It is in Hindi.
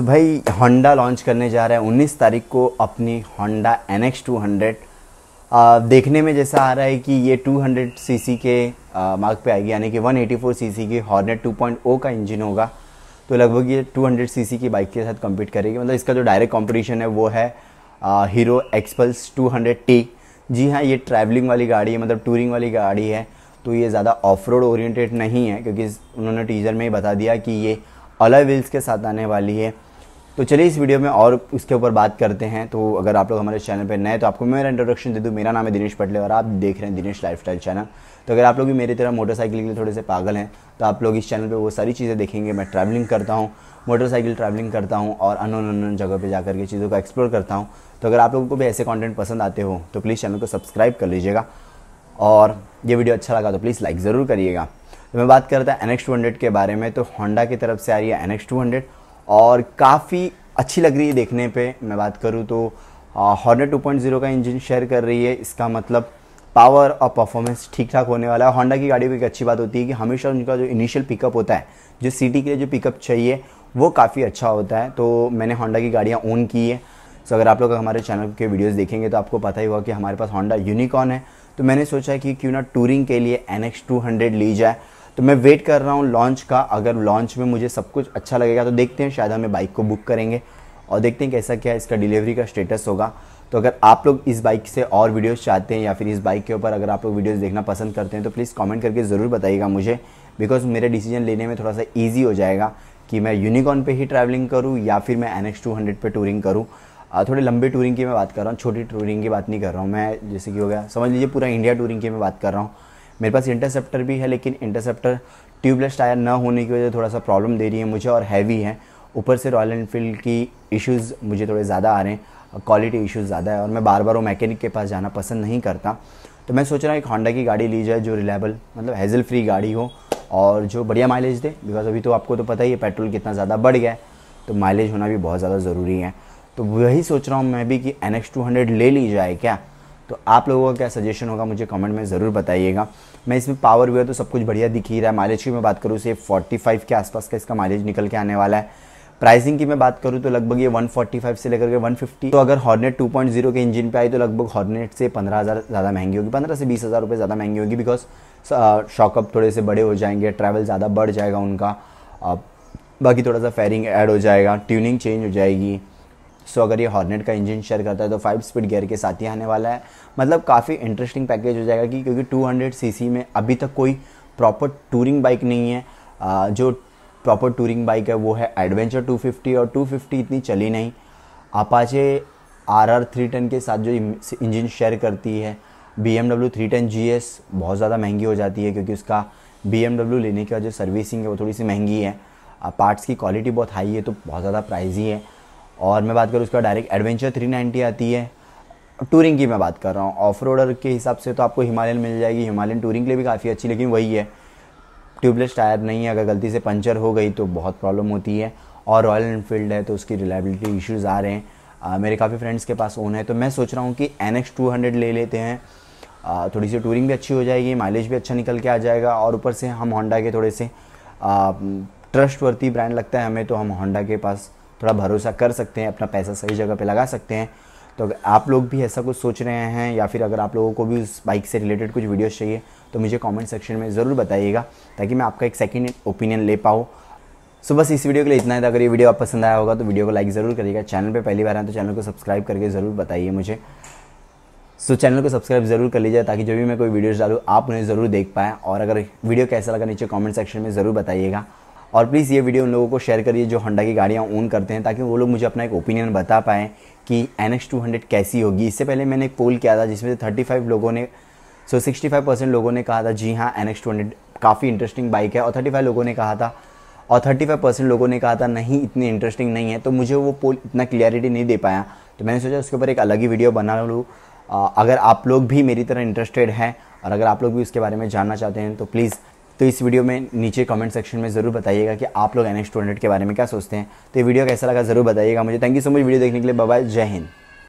सो तो भाई होंडा लॉन्च करने जा रहा है 19 तारीख को अपनी होंडा एन एक्स टू देखने में जैसा आ रहा है कि ये 200 सीसी के मार्क पे आएगी यानी कि 184 सीसी की हॉर्नेट 2.0 का इंजन होगा तो लगभग ये 200 सीसी की बाइक के साथ कम्पीट करेगी मतलब इसका जो डायरेक्ट कॉम्पिटिशन है वो है Hero XPulse two T G हाँ ये ट्रैवलिंग वाली गाड़ी है मतलब टूरिंग वाली गाड़ी है तो ये ज़्यादा ऑफ रोड ओरिएंटेड नहीं है क्योंकि उन्होंने टीजर में ही बता दिया कि ये अलग व्हील्स के साथ आने वाली है तो चलिए इस वीडियो में और उसके ऊपर बात करते हैं तो अगर आप लोग हमारे चैनल पर नए तो आपको मैं मेरा इंट्रोडक्शन दे दूँ मेरा नाम है दिनेश पटले और आप देख रहे हैं दिनेश लाइफस्टाइल चैनल तो अगर आप लोग भी मेरी तरह मोटरसाइकिल के लिए थोड़े से पागल हैं तो आप लोग इस चैनल पर वो सारी चीज़ें देखेंगे मैं ट्रैवलिंग करता हूँ मोटरसाइकिल ट्रैवलिंग करता हूँ और अन जगह पर जाकर के चीज़ों को एक्सप्लोर करता हूँ तो अगर आप लोगों को भी ऐसे कॉन्टेंट पसंद आते हो तो प्लीज़ चैनल को सब्सक्राइब कर लीजिएगा और ये वीडियो अच्छा लगा तो प्लीज़ लाइक ज़रूर करिएगा तो मैं बात करता है एन एक्स के बारे में तो होंडा की तरफ से आ रही है एन एक्स और काफ़ी अच्छी लग रही है देखने पे मैं बात करूँ तो हॉर्नर टू पॉइंट जीरो का इंजन शेयर कर रही है इसका मतलब पावर और परफॉर्मेंस ठीक ठाक होने वाला है होंडा की गाड़ियों भी एक अच्छी बात होती है कि हमेशा उनका जो इनिशियल पिकअप होता है जो सिटी के लिए जो पिकअप चाहिए वो काफ़ी अच्छा होता है तो मैंने होंडा की गाड़ियाँ ओन की है सो अगर आप लोग हमारे चैनल के वीडियोज़ देखेंगे तो आपको पता ही होगा कि हमारे पास होंडा यूनिकॉन है तो मैंने सोचा कि क्यों ना टूरिंग के लिए एन एक्स ली जाए तो मैं वेट कर रहा हूँ लॉन्च का अगर लॉन्च में मुझे सब कुछ अच्छा लगेगा तो देखते हैं शायद हमें बाइक को बुक करेंगे और देखते हैं कैसा क्या इसका डिलीवरी का स्टेटस होगा तो अगर आप लोग इस बाइक से और वीडियोस चाहते हैं या फिर इस बाइक के ऊपर अगर आप लोग वीडियोस देखना पसंद करते हैं तो प्लीज़ कमेंट करके ज़रूर बताइएगा मुझे बिकॉज मेरे डिसीजन लेने में थोड़ा सा ईजी हो जाएगा कि मैं यूनिकॉन पे ही ट्रैवलिंग करूँ या फिर मैं एन एक्स टू हंड्रेड पर टूरिंग करूँ थोड़ी लंबी टूरिंग की मैं बात कर रहा हूँ छोटी टूरिंग की बात नहीं कर रहा हूँ मैं जैसे कि हो गया समझ लीजिए पूरा इंडिया टूरिंग की मैं बात कर रहा हूँ मेरे पास इंटरसेप्टर भी है लेकिन इंटरसेप्टर ट्यूबलेस टायर ना होने की वजह से थोड़ा सा प्रॉब्लम दे रही है मुझे और हैवी है ऊपर से रॉयल इनफील्ड की इश्यूज़ मुझे थोड़े ज़्यादा आ रहे हैं क्वालिटी इश्यूज़ ज़्यादा है और मैं बार बार वो मैकेनिक के पास जाना पसंद नहीं करता तो मैं सोच रहा हूँ एक होंडा की गाड़ी ली जाए जो रिलायबल मतलब हैज़ल फ्री गाड़ी हो और जो बढ़िया माइलेज दे बिकॉज अभी तो आपको तो पता ही है पेट्रोल कितना ज़्यादा बढ़ गया है तो माइलेज होना भी बहुत ज़्यादा ज़रूरी है तो वही सोच रहा हूँ मैं भी कि एन एक्स टू हंड्रेड ले ली जाए क्या तो आप लोगों का क्या सजेशन होगा मुझे कमेंट में ज़रूर बताइएगा मैं इसमें पावर हुआ है तो सब कुछ बढ़िया दिख ही रहा है माइलेज की मैं बात करूँ से फोर्टी फाइव के आसपास का इसका माइलेज निकल के आने वाला है प्राइसिंग की मैं बात करूँ तो लगभग ये 145 से लेकर के 150 तो अगर हॉर्नेट 2.0 के इंजन पे आई तो लगभग हॉर्नेट से 15,000 ज़्यादा महंगी होगी 15 से बीस हज़ार रुपये ज़्यादा महंगी होगी uh, बिकॉज शॉकअप थोड़े से बड़े हो जाएंगे ट्रैवल ज़्यादा बढ़ जाएगा उनका बाकी थोड़ा सा फेयरिंग ऐड हो जाएगा ट्यूनिंग चेंज हो जाएगी सो so, अगर ये हॉर्नेट का इंजन शेयर करता है तो फाइव स्पीड गियर के साथ ही आने वाला है मतलब काफ़ी इंटरेस्टिंग पैकेज हो जाएगा कि क्योंकि 200 सीसी में अभी तक कोई प्रॉपर टूरिंग बाइक नहीं है आ, जो प्रॉपर टूरिंग बाइक है वो है एडवेंचर 250 और 250 इतनी चली नहीं Apache R R three ten के साथ जो इंजन शेयर करती है B M W three ten G S बहुत ज़्यादा महंगी हो जाती है क्योंकि उसका बी एम डब्ल्यू लेने का जो सर्विसिंग है वो थोड़ी सी महंगी है पार्ट्स की क्वालिटी बहुत हाई है तो बहुत ज़्यादा प्राइजी ही है और मैं बात करूँ उसका डायरेक्ट एडवेंचर 390 आती है टूरिंग की मैं बात कर रहा हूँ ऑफ रोडर के हिसाब से तो आपको हिमालयन मिल जाएगी हिमालयन टूरिंग के लिए भी काफ़ी अच्छी लेकिन वही है ट्यूबलेस टायर नहीं है अगर गलती से पंचर हो गई तो बहुत प्रॉब्लम होती है और रॉयल इनफील्ड है तो उसकी रिलायबिलिटी इश्यूज़ आ रहे हैं आ, मेरे काफ़ी फ्रेंड्स के पास ओन है तो मैं सोच रहा हूँ कि एन एक्स टू हंड्रेड ले लेते हैं आ, थोड़ी सी टूरिंग भी अच्छी हो जाएगी माइलेज भी अच्छा निकल के आ जाएगा और ऊपर से हम होंडा के थोड़े से ट्रस्ट वर्ती ब्रांड लगता है हमें तो हम होंडा के पास थोड़ा भरोसा कर सकते हैं अपना पैसा सही जगह पर लगा सकते हैं तो अगर आप लोग भी ऐसा कुछ सोच रहे हैं या फिर अगर आप लोगों को भी उस बाइक से रिलेटेड कुछ वीडियोस चाहिए तो मुझे कमेंट सेक्शन में ज़रूर बताइएगा ताकि मैं आपका एक सेकंड ओपिनियन ले पाऊँ सो बस इस वीडियो के लिए इतना ही था अगर ये वीडियो आप पसंद आया होगा तो वीडियो को लाइक ज़रूर करिएगा चैनल पर पहली बार आए तो चैनल को सब्सक्राइब करके ज़रूर बताइए मुझे सो so, चैनल को सब्सक्राइब जरूर कर लीजिए ताकि जो भी मैं कोई वीडियोज डालूँ आप उन्हें ज़रूर देख पाएँ और अगर वीडियो कैसा लगा नीचे कॉमेंट सेक्शन में ज़रूर बताइएगा और प्लीज़ ये वीडियो उन लोगों को शेयर करिए जो होंडा की गाड़ियाँ ओन करते हैं ताकि वो लोग मुझे अपना एक ओपिनियन बता पाएँ कि एन एक्स टू हंड्रेड कैसी होगी इससे पहले मैंने एक पोल किया था जिसमें से थर्टी फाइव लोगों ने सो सिक्सटी फाइव परसेंट लोगों ने कहा था जी हाँ एन एक्स टू हंड्रेड काफ़ी इंटरेस्टिंग बाइक है और थर्टी फाइव लोगों ने कहा था और थर्टी फाइव परसेंट लोगों ने कहा था नहीं इतनी इंटरेस्टिंग नहीं है तो मुझे वो पोल इतना क्लियरिटी नहीं दे पाया तो मैंने सोचा उसके ऊपर एक अलग ही वीडियो बना लूँ अगर आप लोग भी मेरी तरह इंटरेस्टेड हैं और अगर आप लोग भी उसके बारे में जानना चाहते हैं तो प्लीज़ तो इस वीडियो में नीचे कमेंट सेक्शन में ज़रूर बताइएगा कि आप लोग एन के बारे में क्या सोचते हैं तो ये वीडियो कैसा लगा ज़रूर बताइएगा मुझे thank you so much video देखने के लिए बाय जय हिंद